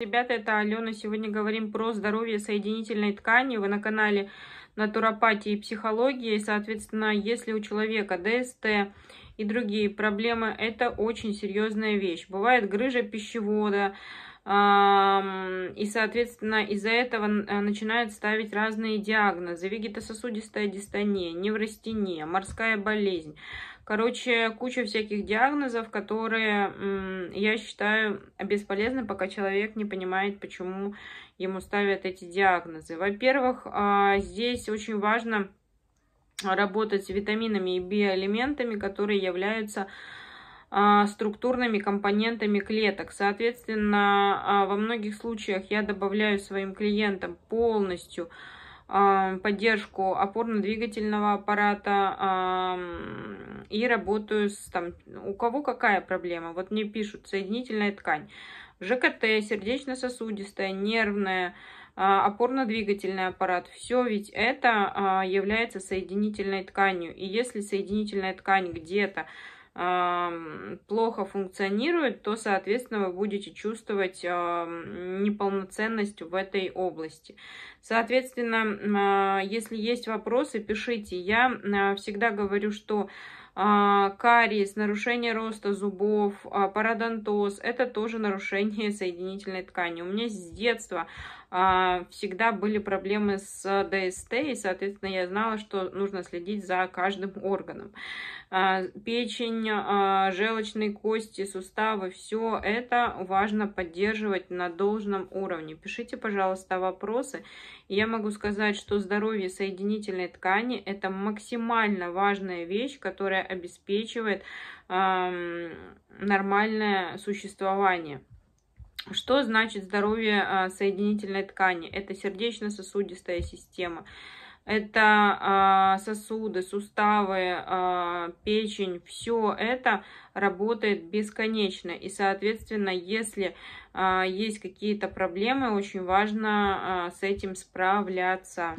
Ребята, это Алена. Сегодня говорим про здоровье соединительной ткани. Вы на канале Натуропатии и психологии. Соответственно, если у человека ДСТ и другие проблемы, это очень серьезная вещь. Бывает грыжа пищевода, и, соответственно, из-за этого э, начинают ставить разные диагнозы. Вегетососудистая дистония, неврастения, морская болезнь. Короче, куча всяких диагнозов, которые, я считаю, бесполезны, пока человек не понимает, почему ему ставят эти диагнозы. Во-первых, а, здесь очень важно работать с витаминами и биоэлементами, которые являются а, структурными компонентами клеток. Соответственно, а, во многих случаях я добавляю своим клиентам полностью а, поддержку опорно-двигательного аппарата и работаю с там, у кого какая проблема. Вот мне пишут, соединительная ткань, ЖКТ, сердечно-сосудистая, нервная, опорно-двигательный аппарат, все ведь это является соединительной тканью. И если соединительная ткань где-то плохо функционирует, то, соответственно, вы будете чувствовать неполноценность в этой области. Соответственно, а, если есть вопросы, пишите. Я а, всегда говорю, что а, кариес, нарушение роста зубов, а, пародонтоз, это тоже нарушение соединительной ткани. У меня с детства а, всегда были проблемы с ДСТ, и, соответственно, я знала, что нужно следить за каждым органом. Печень, желчные кости, суставы, все это важно поддерживать на должном уровне. Пишите, пожалуйста, вопросы. Я могу сказать, что здоровье соединительной ткани – это максимально важная вещь, которая обеспечивает э, нормальное существование. Что значит здоровье э, соединительной ткани? Это сердечно-сосудистая система, это э, сосуды, суставы, э, печень, все это работает бесконечно. И, соответственно, если э, есть какие-то проблемы, очень важно э, с этим справляться.